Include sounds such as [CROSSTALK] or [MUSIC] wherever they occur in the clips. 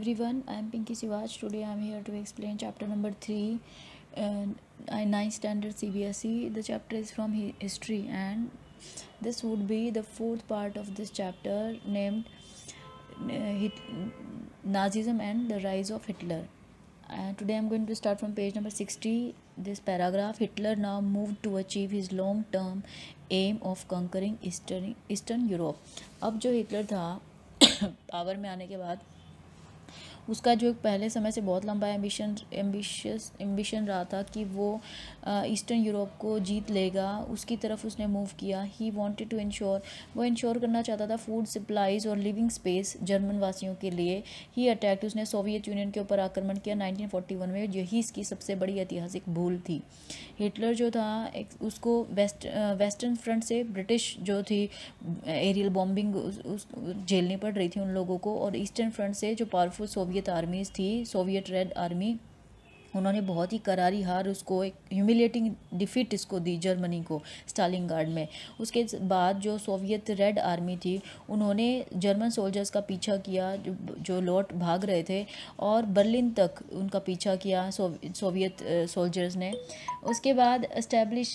everyone i am pinky sivaj today i am here to explain chapter number 3 uh, i 9 standard cbse the chapter is from history and this would be the fourth part of this chapter named uh, nazism and the rise of hitler and today i'm going to start from page number 60 this paragraph hitler now moved to achieve his long term aim of conquering eastern eastern अब जो Hitler था power [COUGHS] में आने के बाद उसका जो पहले समय से बहुत लंबा एम्बिशन एम्बिशस एम्बिशन रहा था कि वो ईस्टर्न यूरोप को जीत लेगा उसकी तरफ उसने मूव किया ही वॉन्टेड टू इंश्योर वो इंश्योर करना चाहता था फूड सप्लाईज और लिविंग स्पेस जर्मन वासियों के लिए ही अटैक्ट उसने सोवियत यूनियन के ऊपर आक्रमण किया नाइनटीन में यही इसकी सबसे बड़ी ऐतिहासिक भूल थी हिटलर जो था उसको वेस्ट वेस्टर्न फ्रंट से ब्रिटिश जो थी एरियल बॉम्बिंग उस झेलनी पड़ रही थी उन लोगों को और ईस्टर्न फ्रंट से जो पावरफुल सोवियत सोवियत आर्मीज़ थी सोवियत रेड आर्मी उन्होंने बहुत ही करारी हार उसको एक ह्यूमिलेटिंग डिफीट इसको दी जर्मनी को स्टालिंग में उसके बाद जो सोवियत रेड आर्मी थी उन्होंने जर्मन सोल्जर्स का पीछा किया जो जो लौट भाग रहे थे और बर्लिन तक उनका पीछा किया सो, सोवियत सोल्जर्स ने उसके बाद इस्टेब्लिश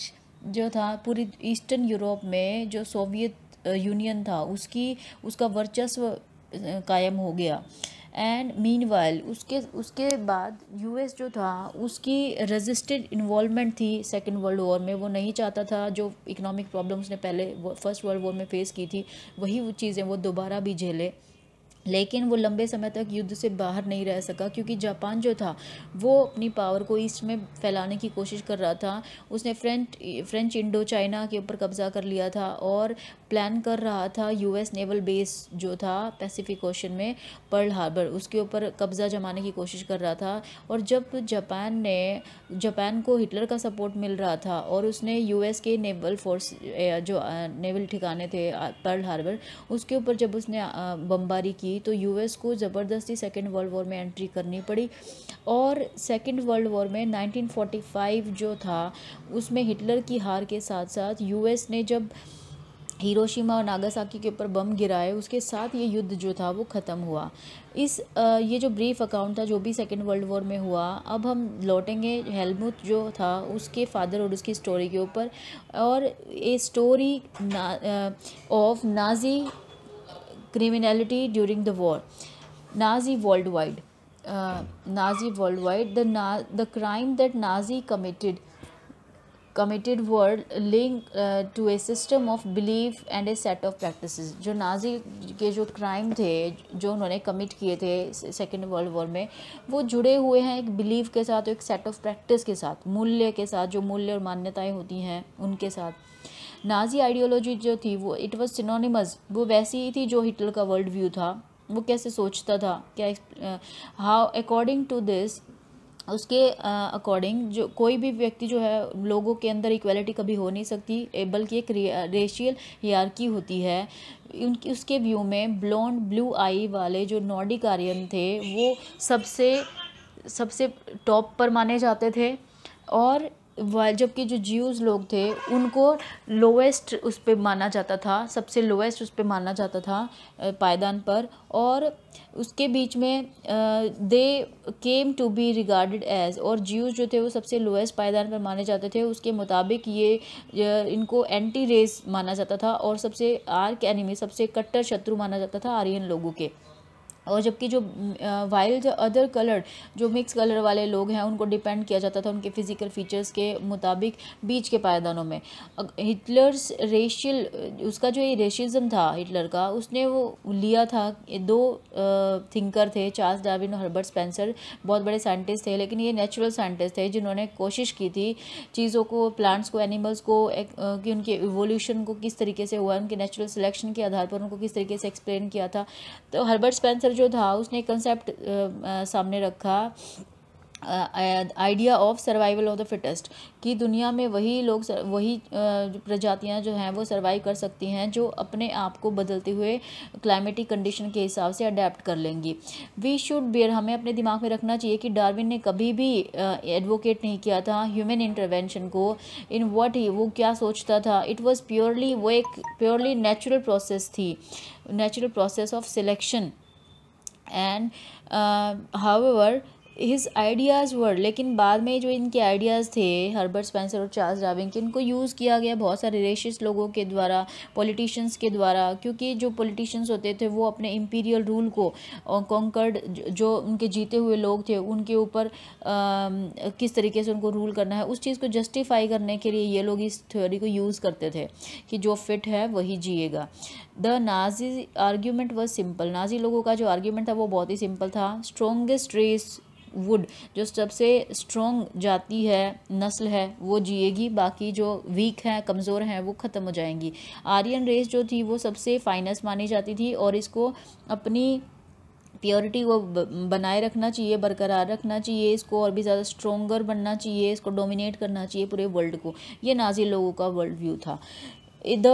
जो था पूरी ईस्टर्न यूरोप में जो सोवियत यूनियन था उसकी उसका वर्चस्व कायम हो गया एंड मीन उसके उसके बाद यूएस जो था उसकी रजिस्टेड इन्वॉलमेंट थी सेकेंड वर्ल्ड वॉर में वो नहीं चाहता था जो इकोनॉमिक प्रॉब्लम्स ने पहले फर्स्ट वर्ल्ड वॉर में फेस की थी वही वो चीज़ें वो दोबारा भी झेले लेकिन वो लंबे समय तक युद्ध से बाहर नहीं रह सका क्योंकि जापान जो था वो अपनी पावर को ईस्ट में फैलाने की कोशिश कर रहा था उसने फ्रेंच फ्रेंच इंडो चाइना के ऊपर कब्जा कर लिया था और प्लान कर रहा था यूएस नेवल बेस जो था पैसिफिक ओशन में पर्ल हार्बर उसके ऊपर कब्ज़ा जमाने की कोशिश कर रहा था और जब जापान ने जापान को हिटलर का सपोर्ट मिल रहा था और उसने यूएस के नेवल फोर्स जो नेवल ठिकाने थे पर्ल हार्बर उसके ऊपर जब उसने बमबारी की तो यू को ज़बरदस्ती सेकेंड वर्ल्ड वॉर में एंट्री करनी पड़ी और सेकेंड वर्ल्ड वॉर में नाइनटीन जो था उसमें हिटलर की हार के साथ साथ यूएस ने जब हिरोशिमा और नागासाकी के ऊपर बम गिराए उसके साथ ये युद्ध जो था वो ख़त्म हुआ इस ये जो ब्रीफ अकाउंट था जो भी सेकेंड वर्ल्ड वॉर में हुआ अब हम लौटेंगे हेलमुथ जो था उसके फादर और उसकी स्टोरी के ऊपर और ए स्टोरी ना, of Nazi criminality during the war Nazi world wide Nazi world wide the ना the crime that Nazi committed committed word link to a system of belief and a set of practice जो Nazi के जो crime थे जो उन्होंने commit किए थे second world war में वो जुड़े हुए हैं एक बिलीफ के साथ एक सेट ऑफ प्रैक्टिस के साथ मूल्य के साथ जो मूल्य और मान्यताएं होती हैं उनके साथ नाजी आइडियोलॉजी जो थी वो इट वॉज सिनोनिमस वो वैसी ही थी जो हिटलर का वर्ल्ड व्यू था वो कैसे सोचता था क्या हाउ अकॉर्डिंग टू दिस उसके अकॉर्डिंग जो कोई भी व्यक्ति जो है लोगों के अंदर इक्वलिटी कभी हो नहीं सकती बल्कि एक रेशियल की होती है उनकी उसके व्यू में ब्लॉन्ड ब्लू आई वाले जो नॉर्डिक आर्यन थे वो सबसे सबसे टॉप पर माने जाते थे और जबकि जो ज्यूज़ लोग थे उनको लोएस्ट उस पर माना जाता था सबसे लोएस्ट उस पर माना जाता था पायदान पर और उसके बीच में they came to be regarded as और ज्यूज़ जो थे वो सबसे लोएस्ट पायदान पर माने जाते थे उसके मुताबिक ये इनको एंटी रेस माना जाता था और सबसे आर्क एनिमी सबसे कट्टर शत्रु माना जाता था आर्यन लोगों के और जबकि जो वाइल्ड जो अदर कलर जो मिक्स कलर वाले लोग हैं उनको डिपेंड किया जाता था उनके फिजिकल फीचर्स के मुताबिक बीच के पायदानों में हिटलर्स रेशियल उसका जो ये रेशिज्म था हिटलर का उसने वो लिया था दो थिंकर थे चार्ल्स डार्विन और हर्बर्ट स्पेंसर बहुत बड़े साइंटिस्ट थे लेकिन ये नेचुरल साइंटिस्ट थे जिन्होंने कोशिश की थी चीज़ों को प्लांट्स को एनिमल्स को एक, कि उनके इवोल्यूशन को किस तरीके से हुआ उनके नेचुरल सिलेक्शन के आधार पर उनको किस तरीके से एक्सप्लेन किया था तो हर्बर्ट स्पेंसर जो था उसने कंसेप्ट सामने रखा idea of survival of the fittest कि दुनिया में वही लोग वही प्रजातियां जो हैं वो सर्वाइव कर सकती हैं जो अपने आप को बदलते हुए क्लाइमेटिक कंडीशन के हिसाब से अडेप्ट कर लेंगी वी शुड बियर हमें अपने दिमाग में रखना चाहिए कि डार्विन ने कभी भी एडवोकेट नहीं किया था ह्यूमन इंटरवेंशन को इन वट ही वो क्या सोचता था इट वॉज़ प्योरली वो एक प्योरली नेचुरल प्रोसेस थी natural process of selection and uh, however his ideas word लेकिन बाद में जो इनके आइडियाज़ थे हर्बर्ट स्पेंसर और चार्ल्स डार्विन के इनको यूज़ किया गया बहुत सारे रेशिस्ट लोगों के द्वारा पॉलिटिशियंस के द्वारा क्योंकि जो पॉलिटिशियंस होते थे वो अपने इम्पीरियल रूल को कॉन्कर्ड जो उनके जीते हुए लोग थे उनके ऊपर किस तरीके से उनको रूल करना है उस चीज़ को जस्टिफाई करने के लिए ये लोग इस थ्योरी को यूज़ करते थे कि जो फिट है वही जिएगा the Nazi argument was simple Nazi लोगों का जो आर्ग्यूमेंट था वो बहुत ही सिंपल था स्ट्रोंगेस्ट रेस वुड जो सबसे स्ट्रॉन्ग जाति है नस्ल है वो जिएगी बाकी जो वीक हैं कमज़ोर हैं वो ख़त्म हो जाएंगी आर्यन रेस जो थी वो सबसे फाइनेस्ट मानी जाती थी और इसको अपनी प्योरिटी को बनाए रखना चाहिए बरकरार रखना चाहिए इसको और भी ज़्यादा स्ट्रोंगर बनना चाहिए इसको डोमिनेट करना चाहिए पूरे वर्ल्ड को ये नाजी लोगों का वर्ल्ड व्यू था द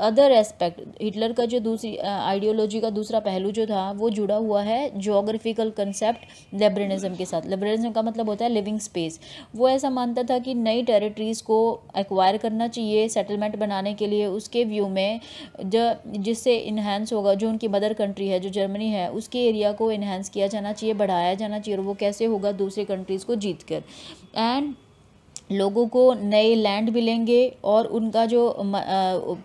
अदर एस्पेक्ट हिटलर का जो दूसरी आइडियोलॉजी का दूसरा पहलू जो था वो जुड़ा हुआ है जोग्राफिकल कंसेप्ट लेबरनिज्म के साथ लेबरनिज्म का मतलब होता है लिविंग स्पेस वो ऐसा मानता था कि नई टेरिटरीज़ को एक्वायर करना चाहिए सेटलमेंट बनाने के लिए उसके व्यू में जो जिससे इन्हेंस होगा जो उनकी मदर कंट्री है जो जर्मनी है उसके एरिया को इन्हेंस किया जाना चाहिए बढ़ाया जाना चाहिए और वो कैसे होगा दूसरे कंट्रीज़ को जीत कर एंड लोगों को नए लैंड मिलेंगे और उनका जो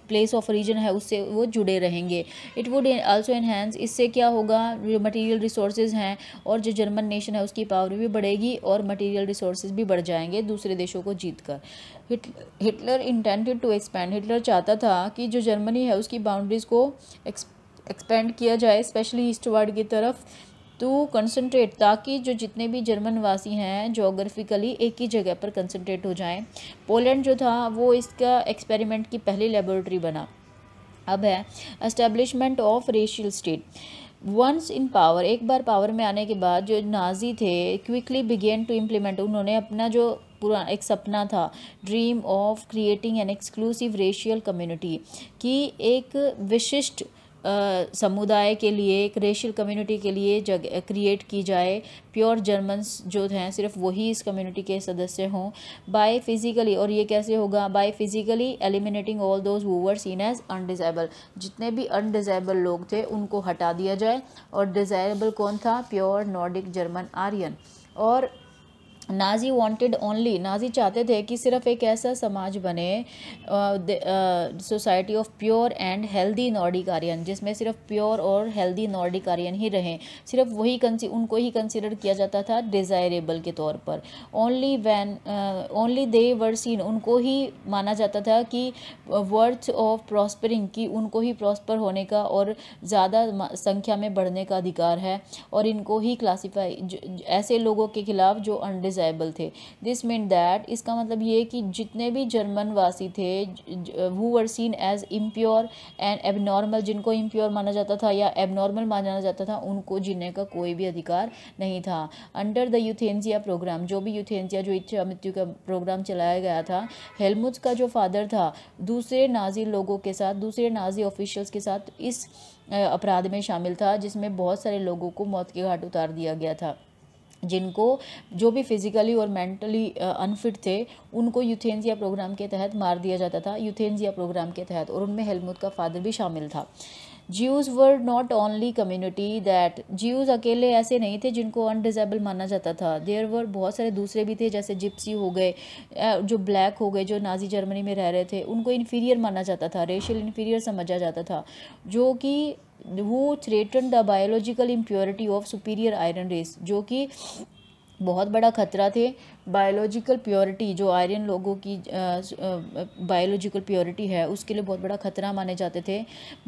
प्लेस ऑफ रीजन है उससे वो जुड़े रहेंगे इट वुड आल्सो इन्हेंस इससे क्या होगा जो मटेरियल रिसोर्सेज हैं और जो जर्मन नेशन है उसकी पावर भी बढ़ेगी और मटेरियल रिसोर्सेज भी बढ़ जाएंगे दूसरे देशों को जीत कर Hitler intended to expand Hitler चाहता था कि जो जर्मनी है उसकी बाउंड्रीज़ को एक्सपेंड किया जाए स्पेशली ईस्ट वर्ड की तरफ टू कंसनट्रेट ताकि जो जितने भी जर्मन वासी हैं जोग्राफिकली एक ही जगह पर कंसनट्रेट हो जाएं पोलैंड जो था वो इसका एक्सपेरिमेंट की पहली लेबोरेटरी बना अब है establishment of racial state once in power एक बार पावर में आने के बाद जो नाजी थे क्विकली बिगेन टू इम्प्लीमेंट उन्होंने अपना जो पूरा एक सपना था dream of creating an exclusive racial community कि एक विशिष्ट समुदाय के लिए एक रेशियल कम्युनिटी के लिए जग क्रिएट की जाए प्योर जर्मन्स जो हैं सिर्फ वही इस कम्युनिटी के सदस्य हों बाय फिज़िकली और ये कैसे होगा by physically eliminating all those who were seen as undesirable जितने भी अनडिज़ाइबल लोग थे उनको हटा दिया जाए और डिजाइबल कौन था प्योर नॉर्डिक जर्मन आर्यन और नाजी वांटेड ओनली नाजी चाहते थे कि सिर्फ एक ऐसा समाज बने society of pure and healthy Nordic Aryans जिसमें सिर्फ प्योर और हेल्दी नॉर्डिकारियन ही रहें सिर्फ वही कंसी उनको ही कंसिडर किया जाता था डिज़ायरेबल के तौर पर only when only they were seen उनको ही माना जाता था कि वर्थ ऑफ प्रॉस्परिंग कि उनको ही प्रॉस्पर होने का और ज़्यादा संख्या में बढ़ने का अधिकार है और इनको ही क्लासीफाई ऐसे लोगों के खिलाफ जो अनडि डिसेबल थे दिस मीन दैट इसका मतलब ये कि जितने भी जर्मन वासी थे वो are seen as impure and abnormal जिनको इम्प्योर माना जाता था या एबनॉर्मल माना जाता था उनको जीने का कोई भी अधिकार नहीं था अंडर द यूथेंजिया प्रोग्राम जो भी यूथेंजिया जो इच्छा मृत्यु का प्रोग्राम चलाया गया था हेलमुथ का जो फादर था दूसरे नाजी लोगों के साथ दूसरे नाजी ऑफिशियल्स के साथ इस अपराध में शामिल था जिसमें बहुत सारे लोगों को मौत के घाट उतार दिया गया था जिनको जो भी फिजिकली और मेंटली अनफिट थे उनको यूथेंजिया प्रोग्राम के तहत मार दिया जाता था यूथेंजिया प्रोग्राम के तहत और उनमें हेलमुद का फादर भी शामिल था Jews were not only community that Jews अकेले ऐसे नहीं थे जिनको अनडिजेबल माना जाता था देयर वर बहुत सारे दूसरे भी थे जैसे जिप्सी हो गए जो ब्लैक हो गए जो नाजी जर्मनी में रह रहे थे उनको इन्फीरियर माना जाता था रेशियल इन्फीरियर समझा जाता था जो कि वो threaten the biological impurity of superior Aryan race जो कि बहुत बड़ा खतरा थे बायोलॉजिकल प्योरिटी जो आयरन लोगों की बायोलॉजिकल प्योरिटी है उसके लिए बहुत बड़ा खतरा माने जाते थे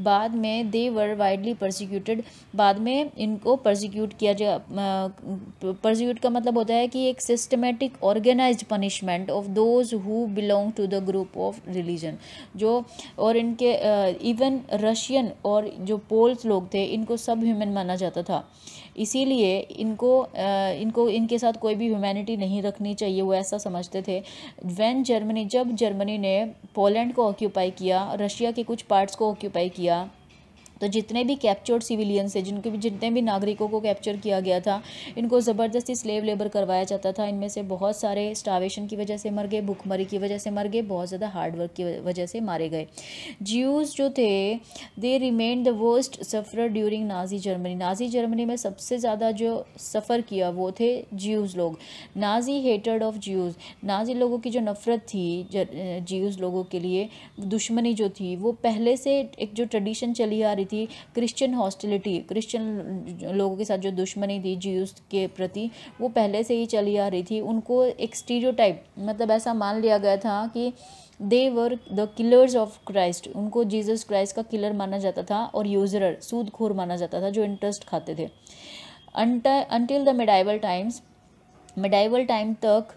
बाद में दे वर वाइडली प्रोसिक्यूटेड बाद में इनको प्रोसिक्यूट किया जा प्रोसिक्यूट का मतलब होता है कि एक systematic organise punishment of those who belong to the group of religion जो और इनके इवन रशियन और जो पोल्स लोग थे इनको सब ह्यूमन माना जाता था इसीलिए इनको इनको इनके साथ कोई भी ह्यूमैनिटी नहीं रखनी चाहिए वो ऐसा समझते थे वैन जर्मनी जब जर्मनी ने पोलैंड को ऑक्यूपाई किया रशिया के कुछ पार्ट्स को ऑक्यूपाई किया तो जितने भी कैप्चर्ड सिविलियंस हैं जिनके भी जितने भी नागरिकों को कैप्चर किया गया था इनको ज़बरदस्ती स्लेव लेबर करवाया जाता था इनमें से बहुत सारे स्टावेशन की वजह से मर गए भूखमरी की वजह से मर गए बहुत ज़्यादा हार्ड वर्क की वजह से मारे गए ज्यूज जो थे they remain the worst suffer during Nazi Germany Nazi Germany में सबसे ज़्यादा जो सफ़र किया वो थे ज्यूज़ लोग Nazi hatred of Jews Nazi लोगों की जो नफ़रत थी ज्यूज़ लोगों के लिए दुश्मनी जो थी वो पहले से एक जो ट्रेडिशन चली आ रही रही थी क्रिश्चियन हॉस्टिलिटी क्रिश्चियन लोगों के साथ जो दुश्मनी थी जीव के प्रति वो पहले से ही चली आ रही थी उनको एक स्टीरियो मतलब ऐसा मान लिया गया था कि they were the killers of Christ उनको जीसस क्राइस्ट का किलर माना जाता था और यूजरर सूदखोर माना जाता था जो इंटरेस्ट खाते थे until the medieval times medieval time तक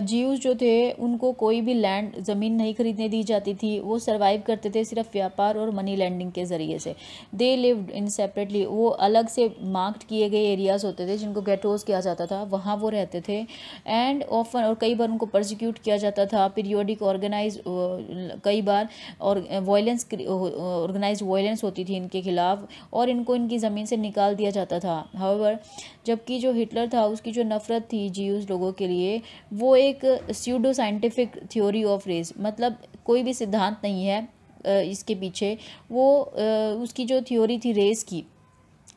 जीव्स जो थे उनको कोई भी लैंड ज़मीन नहीं खरीदने दी जाती थी वो सर्वाइव करते थे सिर्फ व्यापार और मनी लैंडिंग के ज़रिए से दे लिव्ड इन सेपरेटली वो अलग से मार्क्ड किए गए एरियाज़ होते थे जिनको गेटोज किया जाता था वहाँ वो रहते थे एंड ऑफन और कई बार उनको प्रोसिक्यूट किया जाता था पीरियोडिक ऑर्गेनाइज कई बार और वॉयलेंस ऑर्गेनाइज वायलेंस होती थी इनके खिलाफ और इनको इनकी ज़मीन से निकाल दिया जाता था हावर जबकि जो हिटलर था उसकी जो नफ़रत थी जीव लोगों के लिए वो एक pseudo scientific theory of race मतलब कोई भी सिद्धांत नहीं है इसके पीछे वो उसकी जो थ्योरी थी रेस की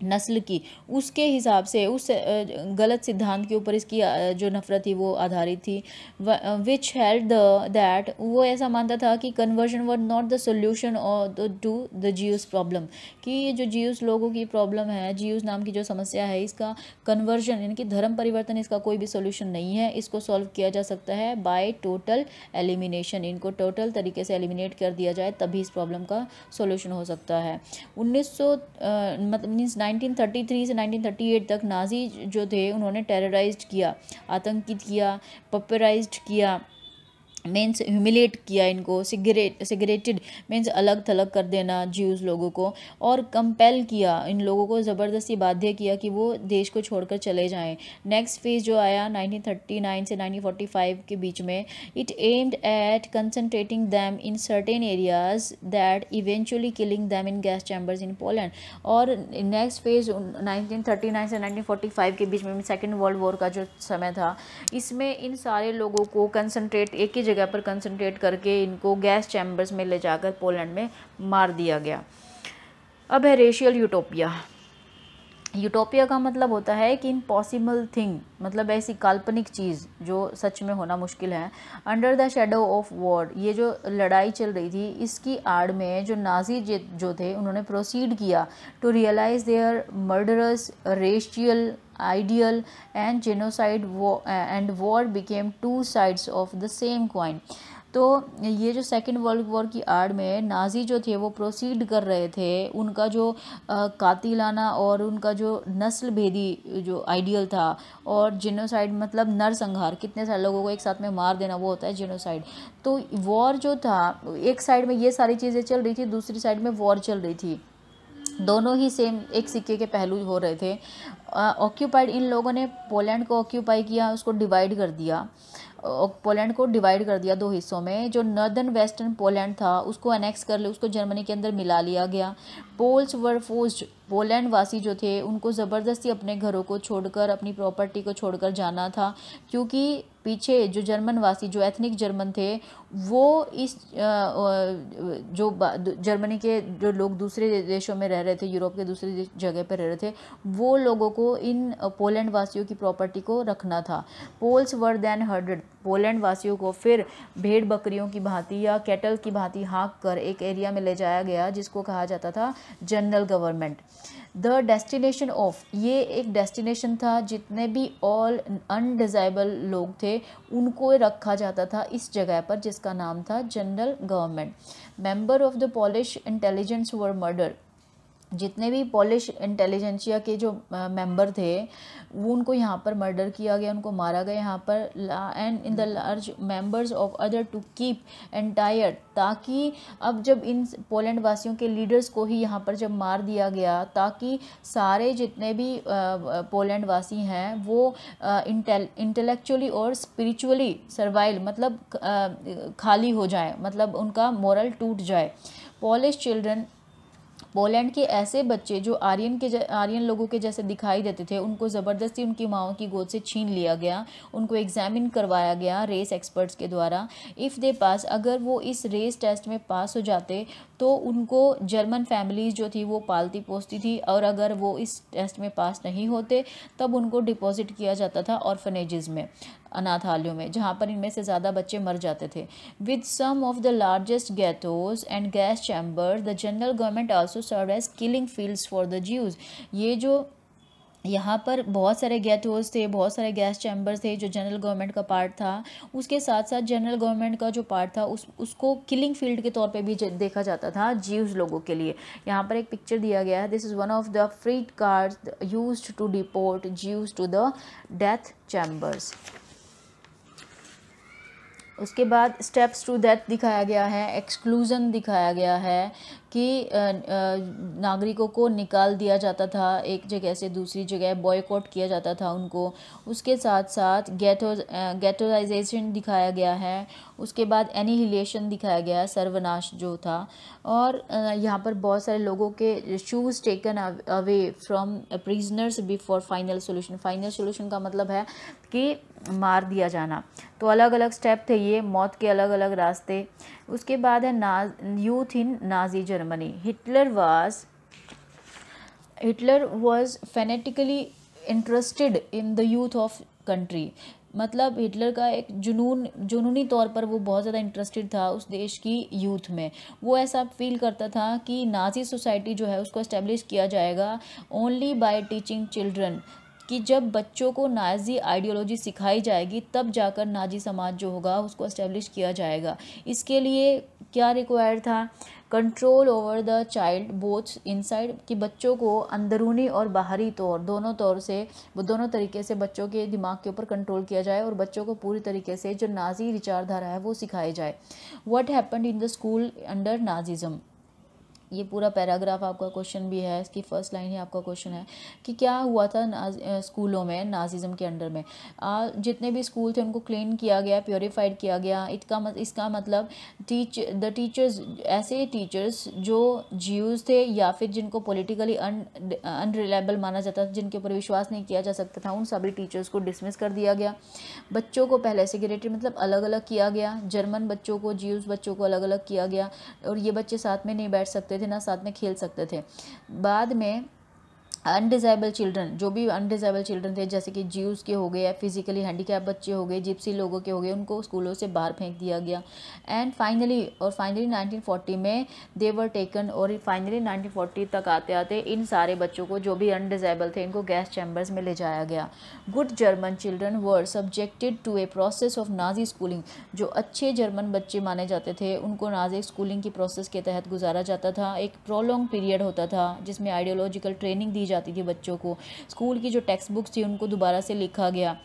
नस्ल की उसके हिसाब से उस गलत सिद्धांत के ऊपर इसकी जो नफ़रत थी वो आधारित थी विच हेल्ड दैट वो ऐसा मानता था कि conversion were not the solution to the Jews problem कि ये जो जीव्स लोगों की प्रॉब्लम है जीव्स नाम की जो समस्या है इसका कन्वर्जन यानी कि धर्म परिवर्तन इसका कोई भी सोल्यूशन नहीं है इसको सॉल्व किया जा सकता है बाय टोटल एलिमिनेशन इनको टोटल तरीके से एलिमिनेट कर दिया जाए तभी इस प्रॉब्लम का सोल्यूशन हो सकता है उन्नीस सौ मतलब 1933 से 1938 तक नाजी जो थे उन्होंने टेरराइज किया आतंकित किया पपराइज किया मीन्स ह्यूमिलेट किया इनको सिगरेट सिगरेटेड मीन्स अलग थलग कर देना ज्यूज़ लोगों को और कंपेल किया इन लोगों को ज़बरदस्ती बाध्य किया कि वो देश को छोड़कर चले जाएं नेक्स्ट फेज जो आया 1939 से 1945 के बीच में it aimed at concentrating them in certain areas that eventually killing them in gas chambers in Poland और नेक्स्ट फेज नाइनटीन से नाइनटीन के बीच में सेकेंड वर्ल्ड वॉर का जो समय था इसमें इन सारे लोगों को कंसनट्रेट एक ही जगह जगह पर कंसनट्रेट करके इनको गैस चैम्बर्स में ले जाकर पोलैंड में मार दिया गया अब है रेशियल यूटोपिया यूटोपिया का मतलब होता है कि इम्पॉसिबल थिंग मतलब ऐसी काल्पनिक चीज़ जो सच में होना मुश्किल है under the shadow of war ये जो लड़ाई चल रही थी इसकी आड़ में जो नाजी जो थे उन्होंने प्रोसीड किया to realise their murderous racial ideal and genocide war, and war became two sides of the same coin तो ये जो सेकेंड वर्ल्ड वॉर की आड़ में नाजी जो थे वो प्रोसीड कर रहे थे उनका जो कातिलाना और उनका जो नस्ल भेदी जो आइडियल था और जेनोसाइड मतलब नरसंहार कितने सारे लोगों को एक साथ में मार देना वो होता है जेनोसाइड तो वॉर जो था एक साइड में ये सारी चीज़ें चल रही थी दूसरी साइड में वॉर चल रही थी दोनों ही सेम एक सिक्के के पहलू हो रहे थे ऑक्यूपाइड इन लोगों ने पोलैंड को ऑक्यूपाई किया उसको डिवाइड कर दिया पोलैंड को डिवाइड कर दिया दो हिस्सों में जो नॉर्दर्न वेस्टर्न पोलैंड था उसको अनेक्स कर लिया उसको जर्मनी के अंदर मिला लिया गया पोल्स वर फोज पोलैंड वासी जो थे उनको ज़बरदस्ती अपने घरों को छोड़कर अपनी प्रॉपर्टी को छोड़कर जाना था क्योंकि पीछे जो जर्मन वासी जो एथनिक जर्मन थे वो इस जो जर्मनी के जो लोग दूसरे देशों में रह रहे थे यूरोप के दूसरे जगह पर रह रहे थे वो लोगों को इन पोलैंड वासियों की प्रॉपर्टी को रखना था Poles were then herded Poland वासियों को फिर भेड़ बकरियों की भांति या कैटल की भांति हाँक कर एक एरिया में ले जाया गया जिसको कहा जाता था General Government the destination of ये एक डेस्टिनेशन था जितने भी ऑल अनडिज़ाइबल लोग थे उनको रखा जाता था इस जगह पर जिसका नाम था General Government member of the Polish intelligence were murder जितने भी पॉलिश इंटेलिजेंसिया के जो मेंबर थे वो उनको यहाँ पर मर्डर किया गया उनको मारा गया यहाँ पर and in the large members of other to keep entire ताकि अब जब इन पोलैंड वासियों के लीडर्स को ही यहाँ पर जब मार दिया गया ताकि सारे जितने भी पोलैंड वासी हैं वो इंटेलेक्चुअली और स्पिरिचुअली सर्वाइल मतलब खाली हो जाए मतलब उनका मॉरल टूट जाए पॉलिश चिल्ड्रन पोलैंड के ऐसे बच्चे जो आर्यन के आर्यन लोगों के जैसे दिखाई देते थे उनको ज़बरदस्ती उनकी माओ की गोद से छीन लिया गया उनको एग्जामिन करवाया गया रेस एक्सपर्ट्स के द्वारा इफ़ दे पास अगर वो इस रेस टेस्ट में पास हो जाते तो उनको जर्मन फैमिलीज़ जो थी वो पालती पोसती थी और अगर वो इस टेस्ट में पास नहीं होते तब उनको डिपॉज़िट किया जाता था ऑर्फनेजेज़ में अनाथालयों में जहाँ पर इनमें से ज़्यादा बच्चे मर जाते थे with some of the largest ghettos and gas chamber the General Government also serve as killing fields for the Jews ये जो यहाँ पर बहुत सारे हाउस थे बहुत सारे गैस चैम्बर्स थे जो जनरल गवर्नमेंट का पार्ट था उसके साथ साथ जनरल गवर्नमेंट का जो पार्ट था उस उसको किलिंग फील्ड के तौर पे भी देखा जाता था जीव लोगों के लिए यहाँ पर एक पिक्चर दिया गया है this is one of the freight car used to deport Jew to the death chambers उसके बाद स्टेप्स टू डेथ दिखाया गया है एक्सक्लूज़न दिखाया गया है कि नागरिकों को निकाल दिया जाता था एक जगह से दूसरी जगह बॉयकॉट किया जाता था उनको उसके साथ साथ गैटो गैटोराइजेशन दिखाया गया है उसके बाद एनिहिलेशन दिखाया गया है सर्वनाश जो था और यहाँ पर बहुत सारे लोगों के shoes taken away from prisoners before final solution final solution का मतलब है कि मार दिया जाना तो अलग अलग स्टेप थे ये मौत के अलग अलग रास्ते उसके बाद है Nazi youth in Nazi Germany Hitler was Hitler was fanatically interested in the youth of country मतलब हिटलर का एक जुनून जुनूनी तौर पर वो बहुत ज़्यादा इंटरेस्टेड था उस देश की यूथ में वो ऐसा फील करता था कि नाजी सोसाइटी जो है उसको इस्टेब्लिश किया जाएगा ओनली बाय टीचिंग चिल्ड्रन कि जब बच्चों को नाजी आइडियोलॉजी सिखाई जाएगी तब जाकर नाजी समाज जो होगा उसको इस्टेब्लिश किया जाएगा इसके लिए क्या रिक्वायर्ड था control over the child both inside कि बच्चों को अंदरूनी और बाहरी तौर दोनों तौर से दोनों तरीके से बच्चों के दिमाग के ऊपर कंट्रोल किया जाए और बच्चों को पूरी तरीके से जो नाजी विचारधारा है वो सिखाई जाए what happened in the school under Nazism ये पूरा पैराग्राफ आपका क्वेश्चन भी है इसकी फ़र्स्ट लाइन ही आपका क्वेश्चन है कि क्या हुआ था स्कूलों में नाजिज़म के अंडर में आ, जितने भी स्कूल थे उनको क्लीन किया गया प्योरीफाइड किया गया इसका मत, इसका मतलब टीच द टीचर्स ऐसे टीचर्स जो जीव थे या फिर जिनको पोलिटिकली अन अनरिलायबल माना जाता था जिनके ऊपर विश्वास नहीं किया जा सकता था उन सभी टीचर्स को डिसमिस कर दिया गया बच्चों को पहले से ग्रेटेड मतलब अलग अलग किया गया जर्मन बच्चों को जीव बच्चों को अलग अलग किया गया और ये बच्चे साथ में नहीं बैठ सकते थे ना साथ में खेल सकते थे बाद में अनडिज़ाइबल चिल्ड्रन जो भी अनडिजाइबल चिल्ड्रन थे जैसे कि ज्यूज़ के हो गए या फिजिकली हैंडीकैप बच्चे हो गए जिप्सी लोगों के हो गए उनको स्कूलों से बाहर फेंक दिया गया एंड फाइनली और फाइनली 1940 में देवर टेकन और फाइनली 1940 तक आते आते इन सारे बच्चों को जो भी अनडिजाइबल थे इनको गैस चैम्बर्स में ले जाया गया good German children were subjected to a process of Nazi schooling जो अच्छे जर्मन बच्चे माने जाते थे उनको नाजी स्कूलिंग की प्रोसेस के तहत गुजारा जाता था एक प्रोलॉन्ग पीरियड होता था जिसमें आइडियोलॉजिकल ट्रेनिंग दी जाती थी बच्चों को स्कूल की जो टेक्स्ट बुक्स थी उनको दोबारा से लिखा गया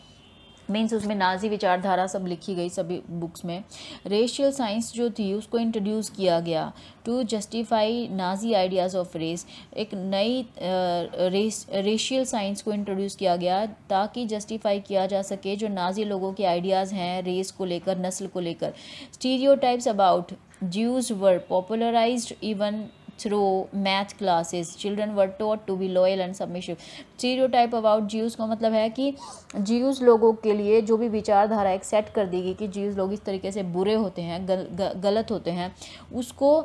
मीन्स उसमें नाजी विचारधारा सब लिखी गई सभी बुक्स में रेशियल साइंस जो थी उसको इंट्रोड्यूस किया गया to justify Nazi ideas of race एक नई रेस रेशियल साइंस को इंट्रोड्यूस किया गया ताकि जस्टिफाई किया जा सके जो नाजी लोगों के आइडियाज़ हैं रेस को लेकर नस्ल को लेकर stereotypes about Jews were popularise even through math classes children were taught to be loyal and submissive type about Jews का मतलब है कि जीव्स लोगों के लिए जो भी विचारधारा एक सेट कर देगी कि जीव्स लोग इस तरीके से बुरे होते हैं गल, गलत होते हैं उसको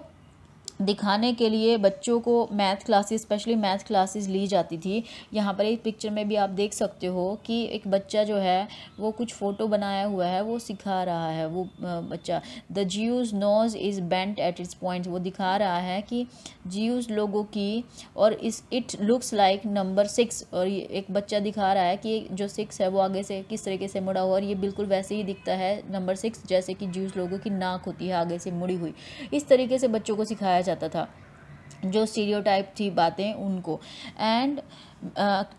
दिखाने के लिए बच्चों को math classes specially math classes ली जाती थी यहाँ पर एक पिक्चर में भी आप देख सकते हो कि एक बच्चा जो है वो कुछ फ़ोटो बनाया हुआ है वो सिखा रहा है वो बच्चा the Jew nose is bent at its point वो दिखा रहा है कि जीव लोगों की और इस it looks like number six और एक बच्चा दिखा रहा है कि जो सिक्स है वो आगे से किस तरीके से मुड़ा हुआ और ये बिल्कुल वैसे ही दिखता है नंबर सिक्स जैसे कि जीव्स लोगों की नाक होती है आगे से मुड़ी हुई इस तरीके से बच्चों को सिखाया जाता था जो स्टीरियोटाइप थी बातें उनको एंड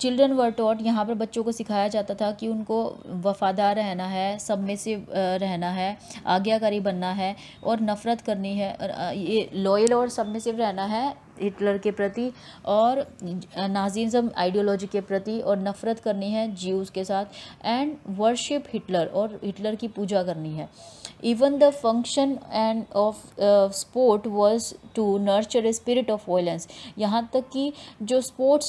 चिल्ड्रन वर टॉट यहाँ पर बच्चों को सिखाया जाता था कि उनको वफ़ादार रहना है सब में से uh, रहना है आज्ञाकारी बनना है और नफ़रत करनी है uh, ये लॉयल और सब में से रहना है हिटलर के प्रति और नाजीज़म आइडियोलॉजी के प्रति और नफ़रत करनी है जीव के साथ एंड वर्शिप हिटलर और हिटलर की पूजा करनी है even the function and of sport was to nurture a spirit of violence यहाँ तक कि जो स्पोर्ट्स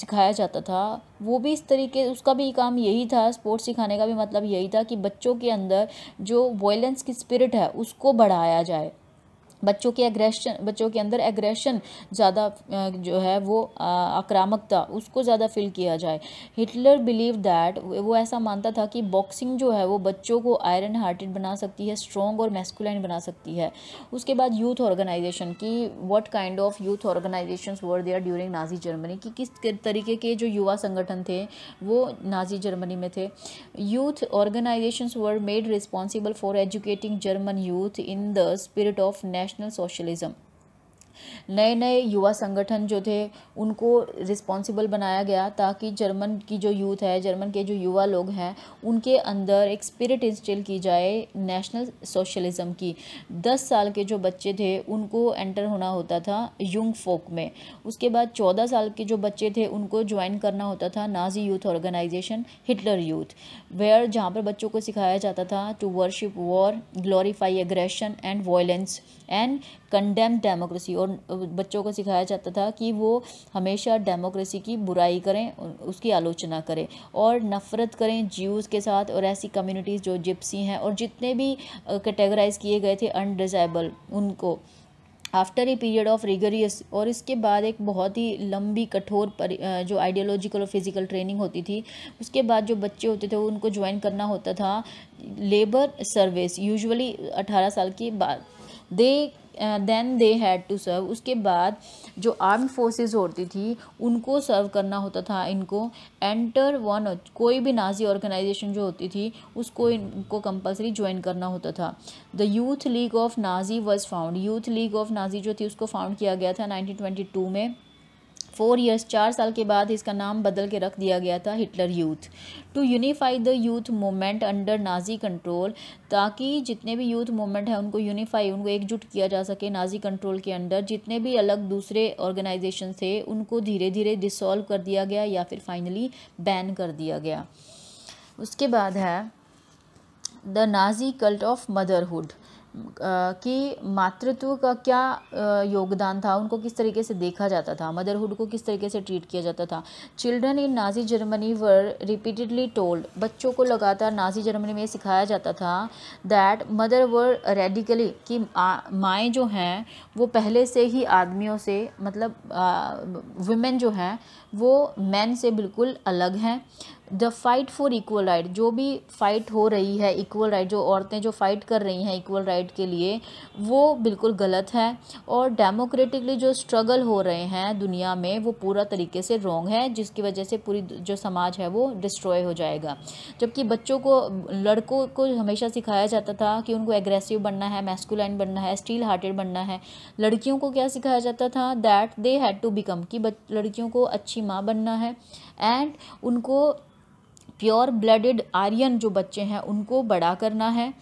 सिखाया जाता था वो भी इस तरीके उसका भी काम यही था स्पोर्ट्स सिखाने का भी मतलब यही था कि बच्चों के अंदर जो वायलेंस की स्पिरिट है उसको बढ़ाया जाए बच्चों के एग्रेशन बच्चों के अंदर एग्रेशन ज़्यादा जो है वो आक्रामकता उसको ज़्यादा फील किया जाए हिटलर बिलीव दैट वो ऐसा मानता था कि बॉक्सिंग जो है वो बच्चों को आयरन हार्टेड बना सकती है स्ट्रॉन्ग और मेस्कुलाइन बना सकती है उसके बाद यूथ ऑर्गेनाइजेशन की what kind of youth organisation were there during Nazi Germany कि किस तरीके के जो युवा संगठन थे वो नाजी जर्मनी में थे youth organisation were made responsible for educating German youth in the spirit of national National Socialism नए नए युवा संगठन जो थे उनको रिस्पॉन्सिबल बनाया गया ताकि जर्मन की जो यूथ है जर्मन के जो युवा लोग हैं उनके अंदर एक स्पिरिट इंस्टिल की जाए नेशनल सोशलिज़म की दस साल के जो बच्चे थे उनको एंटर होना होता था यंग फोक में उसके बाद चौदह साल के जो बच्चे थे उनको ज्वाइन करना होता था Nazi youth organisation Hitler youth where जहाँ पर बच्चों को सिखाया जाता था to worship war glorify aggression and violence and condemn democracy और बच्चों को सिखाया जाता था कि वो हमेशा डेमोक्रेसी की बुराई करें उसकी आलोचना करें और नफ़रत करें ज्यूज़ के साथ और ऐसी कम्युनिटीज़ जो जिप्सी हैं और जितने भी कैटेगराइज किए गए थे अनडिजाइबल उनको after a period of rigorous और इसके बाद एक बहुत ही लंबी कठोर पर जो आइडियोलॉजिकल और फिज़िकल ट्रेनिंग होती थी उसके बाद जो बच्चे होते थे उनको ज्वाइन करना होता था लेबर सर्विस यूजुअली 18 साल के बाद they then they had to serve उसके बाद जो आर्म्ड फोर्सेस होती थी उनको सर्व करना होता था इनको एंटर वन कोई भी नाजी ऑर्गेनाइजेशन जो होती थी उसको इनको कंपलसरी ज्वाइन करना होता था the youth league of Nazi was found youth league of Nazi जो थी उसको फाउंड किया गया था नाइनटीन में फोर ईयर्स चार साल के बाद इसका नाम बदल के रख दिया गया था Hitler youth to unify the youth movement under Nazi control ताकि जितने भी यूथ मोमेंट हैं उनको यूनिफाई उनको एकजुट किया जा सके नाजी कंट्रोल के अंडर जितने भी अलग दूसरे ऑर्गेनाइजेशन थे उनको धीरे धीरे डिसॉल्व कर दिया गया या फिर फाइनली बैन कर दिया गया उसके बाद है the Nazi cult of motherhood कि मातृत्व का क्या योगदान था उनको किस तरीके से देखा जाता था मदरहुड को किस तरीके से ट्रीट किया जाता था children in Nazi Germany were repeatedly told बच्चों को लगातार नाजी जर्मनी में सिखाया जाता था दैट मदर वर रेडिकली कि माएँ जो हैं वो पहले से ही आदमियों से मतलब वुमेन जो हैं वो मैन से बिल्कुल अलग हैं the fight for equal right जो भी फाइट हो रही है इक्वल राइट right, जो औरतें जो फाइट कर रही हैं इक्वल राइट के लिए वो बिल्कुल गलत है और डेमोक्रेटिकली जो स्ट्रगल हो रहे हैं दुनिया में वो पूरा तरीके से रॉन्ग है जिसकी वजह से पूरी जो समाज है वो डिस्ट्रॉय हो जाएगा जबकि बच्चों को लड़कों को हमेशा सिखाया जाता था कि उनको एग्रेसिव बनना है मैस्कुलाइन बनना है स्टील हार्टेड बनना है लड़कियों को क्या सिखाया जाता था that they had to become कि लड़कियों को अच्छी माँ बनना है एंड उनको प्योर ब्लडेड आर्यन जो बच्चे हैं उनको बड़ा करना है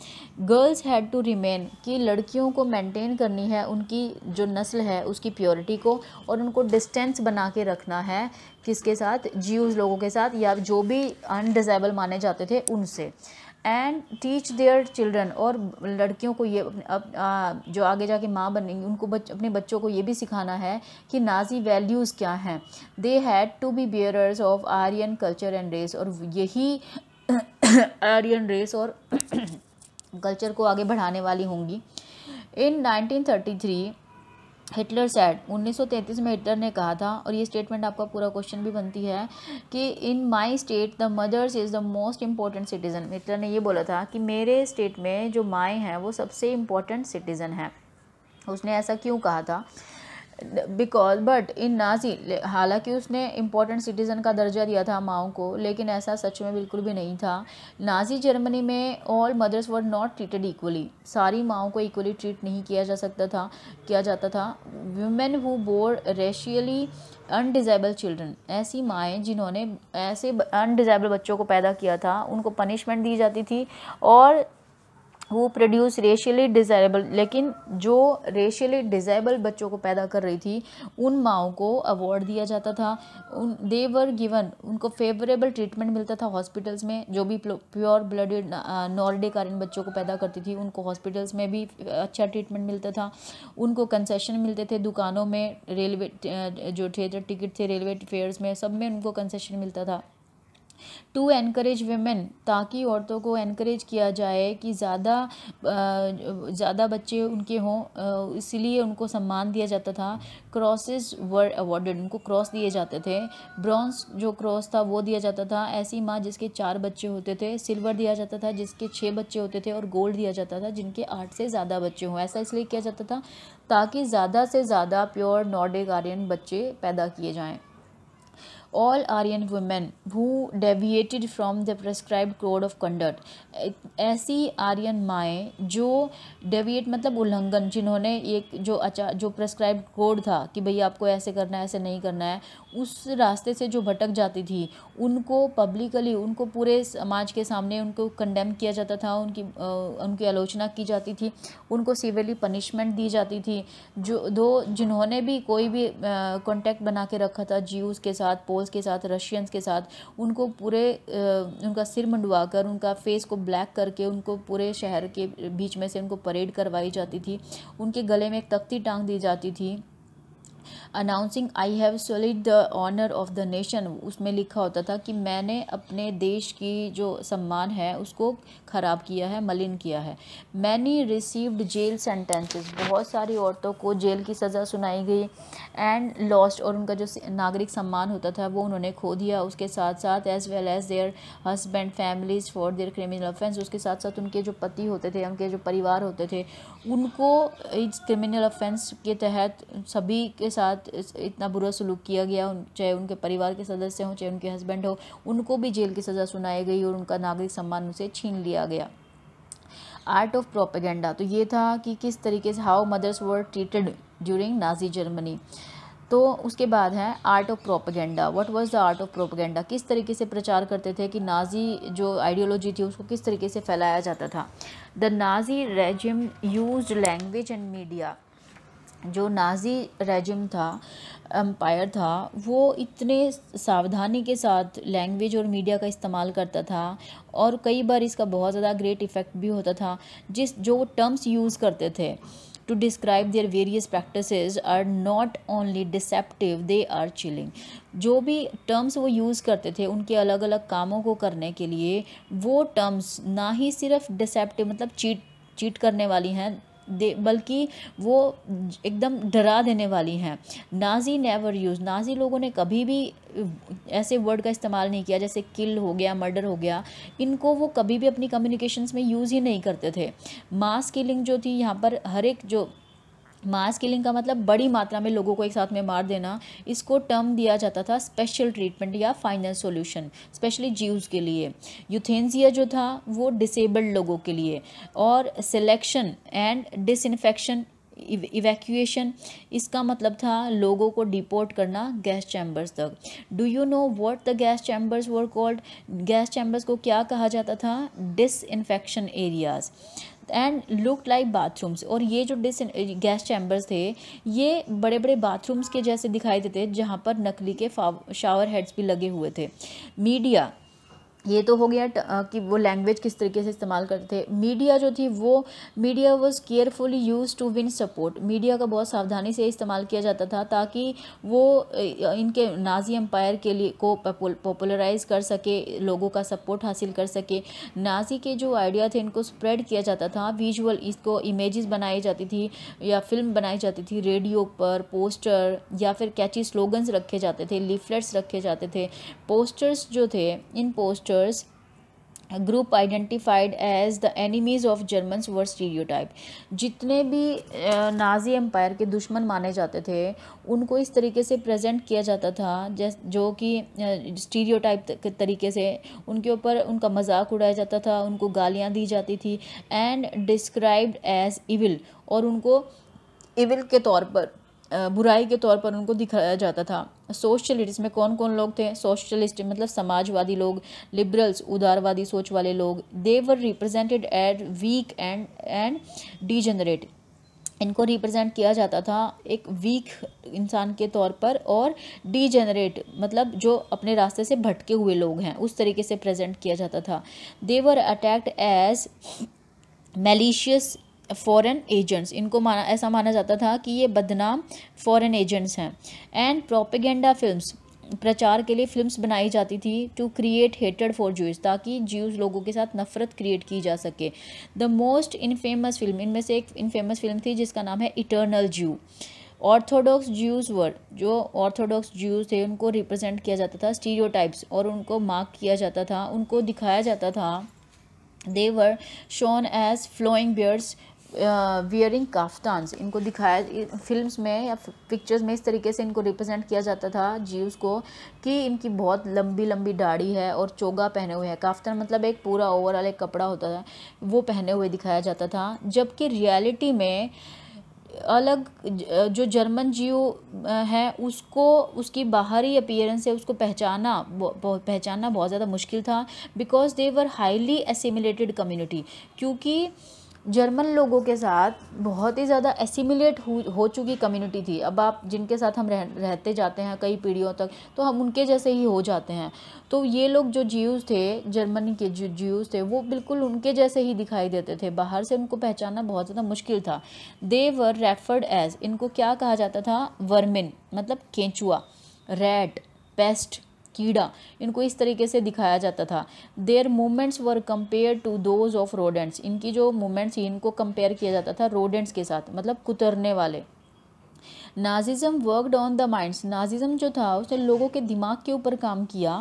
गर्ल्स हैड टू रिमेन कि लड़कियों को मेंटेन करनी है उनकी जो नस्ल है उसकी प्योरिटी को और उनको डिस्टेंस बना के रखना है किसके साथ जीव लोगों के साथ या जो भी अनडिजेबल माने जाते थे उनसे एंड टीच देयर चिल्ड्रन और लड़कियों को ये अब आ, जो आगे जाके माँ बनेंगी उनको बच, अपने बच्चों को ये भी सिखाना है कि नाजी वैल्यूज़ क्या हैं they had to be bearers of Aryan culture and race और यही आर्यन [COUGHS] रेस और कल्चर [COUGHS] को आगे बढ़ाने वाली होंगी इन 1933 हिटलर सैड 1933 में हिटलर ने कहा था और ये स्टेटमेंट आपका पूरा क्वेश्चन भी बनती है कि in my state the mothers is the most important citizen Hitler ने ये बोला था कि मेरे स्टेट में जो माएँ हैं वो सबसे इम्पॉर्टेंट सिटीज़न हैं उसने ऐसा क्यों कहा था बिकॉज बट इन नाजी हालांकि उसने इम्पोर्टेंट सिटीज़न का दर्जा दिया था माओ को लेकिन ऐसा सच में बिल्कुल भी नहीं था नाजी जर्मनी में all mothers were not treated equally सारी माओ को इक्वली ट्रीट नहीं किया जा सकता था किया जाता था women who bore racially undesirable children ऐसी माएँ जिन्होंने ऐसे अनडिजाइबल बच्चों को पैदा किया था उनको पनिशमेंट दी जाती थी और हु प्रोड्यूस रेशियली डिज़ायरेबल लेकिन जो रेशियली डिज़ायरेबल बच्चों को पैदा कर रही थी उन माओ को अवार्ड दिया जाता था उन देवर गिवन उनको फेवरेबल ट्रीटमेंट मिलता था हॉस्पिटल्स में जो भी प्योर ब्लडेड नॉर्डिक बच्चों को पैदा करती थी उनको हॉस्पिटल्स में भी अच्छा ट्रीटमेंट मिलता था उनको कंसेशन मिलते थे दुकानों में रेलवे जो थिएटर टिकट थे रेलवे फेयर्स में सब में उनको कंसेशन मिलता था टू एनकरेज वेमेन ताकि औरतों को एनकरेज किया जाए कि ज़्यादा ज़्यादा बच्चे उनके हों इसलिए उनको सम्मान दिया जाता था क्रॉसेस वर अवॉर्डेड उनको क्रॉस दिए जाते थे ब्रॉन्स जो क्रॉस था वो दिया जाता था ऐसी माँ जिसके चार बच्चे होते थे सिल्वर दिया जाता था जिसके छः बच्चे होते थे और गोल्ड दिया जाता था जिनके आठ से ज़्यादा बच्चे हों ऐसा इसलिए किया जाता था ताकि ज़्यादा से ज़्यादा प्योर नॉर्डिक आर्यन बच्चे पैदा किए जाएँ all Aryan women who deviated from the prescribed code of conduct ऐसी आर्यन माएँ जो डेविएट मतलब उल्लंघन जिन्होंने एक जो अचार जो प्रेस्क्राइब कोड था कि भई आपको ऐसे करना है ऐसे नहीं करना है उस रास्ते से जो भटक जाती थी उनको पब्लिकली उनको पूरे समाज के सामने उनको कंडेम किया जाता था उनकी आ, उनकी आलोचना की जाती थी उनको सिवियरली पनिशमेंट दी जाती थी जो दो जिन्होंने भी कोई भी कॉन्टैक्ट बना के रखा था जीव के साथ पोस्ट पोल्स के साथ रशियंस के साथ उनको पूरे उनका सिर मंडवा कर उनका फेस को ब्लैक करके उनको पूरे शहर के बीच में से उनको परेड करवाई जाती थी उनके गले में एक तख्ती टांग दी जाती थी announcing I have soiled the honour of the nation उसमें लिखा होता था कि मैंने अपने देश की जो सम्मान है उसको ख़राब किया है मलिन किया है मैनी रिसीव्ड जेल सेंटेंसेस बहुत सारी औरतों को जेल की सज़ा सुनाई गई एंड लॉस्ट और उनका जो नागरिक सम्मान होता था वो उन्होंने खो दिया उसके साथ साथ as well as their husband families for their criminal offence उसके साथ साथ उनके जो पति होते थे उनके जो परिवार होते थे उनको इस क्रिमिनल ऑफेंस के तहत सभी के साथ इतना बुरा सलूक किया गया चाहे उनके परिवार के सदस्य हों चाहे उनके हस्बैंड हो उनको भी जेल की सज़ा सुनाई गई और उनका नागरिक सम्मान उसे छीन लिया किया गया आर्ट ऑफ प्रोपेगेंडा तो ये था कि किस तरीके से how mothers were treated during Nazi Germany तो उसके बाद है art of propaganda what was the art of propaganda किस तरीके से प्रचार करते थे कि नाजी जो आइडियोलॉजी थी उसको किस तरीके से फैलाया जाता था the Nazi regime use language and media जो नाजी रेजिम था एम्पायर था वो इतने सावधानी के साथ लैंग्वेज और मीडिया का इस्तेमाल करता था और कई बार इसका बहुत ज़्यादा ग्रेट इफ़ेक्ट भी होता था जिस जो वो टर्म्स यूज़ करते थे to describe their various practices are not only deceptive they are chilling जो भी टर्म्स वो यूज़ करते थे उनके अलग अलग कामों को करने के लिए वो टर्म्स ना ही सिर्फ डिसेप्टिव मतलब चीट चीट करने वाली हैं दे बल्कि वो एकदम डरा देने वाली हैं नाजी नेवर यूज़ नाजी लोगों ने कभी भी ऐसे वर्ड का इस्तेमाल नहीं किया जैसे किल हो गया मर्डर हो गया इनको वो कभी भी अपनी कम्युनिकेशंस में यूज़ ही नहीं करते थे मास किलिंग जो थी यहाँ पर हर एक जो मास किलिंग का मतलब बड़ी मात्रा में लोगों को एक साथ में मार देना इसको टर्म दिया जाता था स्पेशल ट्रीटमेंट या फाइनल सॉल्यूशन स्पेशली जीव्स के लिए यूथेंजिया जो था वो डिसेबल्ड लोगों के लिए और सिलेक्शन एंड डिसइनफेक्शन इवैक्यूएशन इसका मतलब था लोगों को डिपोर्ट करना गैस चैम्बर्स तक do you know what the gas chambers were called gas chambers को क्या कहा जाता था disinfection areas and look like bathrooms और ये जो डिस गैस चैम्बर्स थे ये बड़े बड़े बाथरूम्स के जैसे दिखाई देते जहाँ पर नकली के शावर हेड्स भी लगे हुए थे मीडिया ये तो हो गया कि वो लैंग्वेज किस तरीके से इस्तेमाल करते थे मीडिया जो थी वो media was carefully use to win support media का बहुत सावधानी से इस्तेमाल किया जाता था ताकि वो इनके नाजी एम्पायर के लिए को पॉपुलराइज कर सके लोगों का सपोर्ट हासिल कर सके नाजी के जो आइडिया थे इनको स्प्रेड किया जाता था विजुअल इसको इमेजेस बनाई जाती थी या फिल्म बनाई जाती थी रेडियो पर पोस्टर या फिर कैची स्लोगन्स रखे जाते थे लिफलेट्स रखे जाते थे पोस्टर्स जो थे इन poster protesters group identified as the enemies of German Germans were जितने भी नाजी एम्पायर के दुश्मन माने जाते थे उनको इस तरीके से प्रजेंट किया जाता था जैस जो कि स्टीरियोटाइप के तरीके से उनके ऊपर उनका मजाक उड़ाया जाता था उनको गालियाँ दी जाती थी एंड डिस्क्राइब्ड एज इविल और उनको इविल के तौर पर बुराई के तौर पर उनको दिखाया जाता था सोशलिस्ट में कौन कौन लोग थे सोशलिस्ट मतलब समाजवादी लोग लिबरल्स उदारवादी सोच वाले लोग they were represented as weak and and degenerate इनको रिप्रेजेंट किया जाता था एक वीक इंसान के तौर पर और डीजेनरेट मतलब जो अपने रास्ते से भटके हुए लोग हैं उस तरीके से प्रेजेंट किया जाता था they were attacked as malicious foreign agents इनको माना ऐसा माना जाता था कि ये बदनाम फॉरेन एजेंट्स हैं एंड प्रोपेगेंडा फिल्म्स प्रचार के लिए फिल्म्स बनाई जाती थी टू क्रिएट हेटेड फॉर जूस ताकि ज्यूज लोगों के साथ नफरत क्रिएट की जा सके द मोस्ट इनफेमस फिल्म इनमें से एक इनफेमस फिल्म थी जिसका नाम है Eternal Jew orthodox Jews word जो ऑर्थोडॉक्स ज्यूज थे उनको रिप्रेजेंट किया जाता था स्टीरियोटाइप्स और उनको मार्क किया जाता था उनको दिखाया जाता था they were shown as flowing beards wearing kaftan इनको दिखाया फिल्म्स में या पिक्चर्स में इस तरीके से इनको रिप्रेजेंट किया जाता था जीव्स को कि इनकी बहुत लंबी लंबी दाढ़ी है और चोगा पहने हुए है काफ्तान मतलब एक पूरा ओवरऑल एक कपड़ा होता था वो पहने हुए दिखाया जाता था जबकि रियलिटी में अलग जो जर्मन जीव है उसको उसकी बाहरी अपीयरेंस है उसको पहचाना पहचानना बहुत ज़्यादा मुश्किल था because they were highly assimilated community क्योंकि जर्मन लोगों के साथ बहुत ही ज़्यादा एसिमिलेट हो चुकी कम्युनिटी थी अब आप जिनके साथ हम रह, रहते जाते हैं कई पीढ़ियों तक तो हम उनके जैसे ही हो जाते हैं तो ये लोग जो जीव्स थे जर्मनी के जो जीव्स थे वो बिल्कुल उनके जैसे ही दिखाई देते थे बाहर से उनको पहचानना बहुत ज़्यादा मुश्किल था दे वर रेफर्ड एज इनको क्या कहा जाता था वर्मिन मतलब केंचुआ रेड पेस्ट कीड़ा इनको इस तरीके से दिखाया जाता था their movements were compare to those of rodents इनकी जो मूवमेंट्स इनको कंपेयर किया जाता था रोडेंट्स के साथ मतलब कुतरने वाले Nazism worked on the minds Nazism जो था उसने लोगों के दिमाग के ऊपर काम किया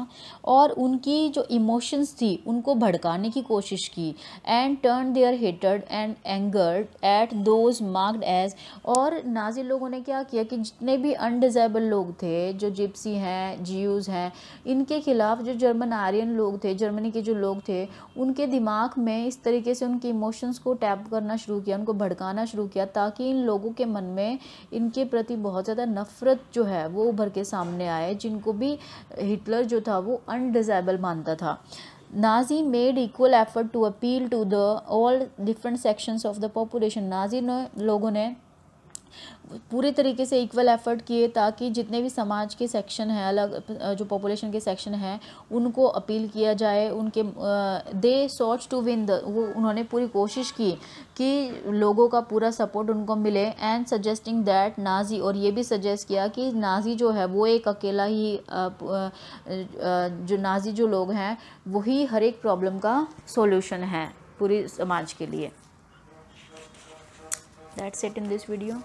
और उनकी जो इमोशंस थी उनको भड़काने की कोशिश की and turn their hatred and anger at those marked as और नाजी लोगों ने क्या किया कि जितने भी अनडिजेबल लोग थे जो जिप्सी हैं जीयूज़ हैं इनके खिलाफ जो जर्मन आर्यन लोग थे जर्मनी के जो लोग थे उनके दिमाग में इस तरीके से उनके इमोशंस को टैप करना शुरू किया उनको भड़काना शुरू किया ताकि इन लोगों के मन में इनके प्र प्रति बहुत ज़्यादा नफ़रत जो है वो उभर के सामने आए जिनको भी हिटलर जो था वो अनडिजाइबल मानता था Nazi made equal effort to appeal to the all different sections of the population Nazi ने लोगों ने पूरे तरीके से इक्वल एफर्ट किए ताकि जितने भी समाज के सेक्शन हैं अलग जो पॉपुलेशन के सेक्शन हैं उनको अपील किया जाए उनके दे सोच टू विन द वो उन्होंने पूरी कोशिश की कि लोगों का पूरा सपोर्ट उनको मिले एंड सजेस्टिंग दैट नाजी और ये भी सजेस्ट किया कि नाजी जो है वो एक अकेला ही जो नाजी जो लोग हैं वही हर एक प्रॉब्लम का सोल्यूशन है पूरी समाज के लिए that's it in this video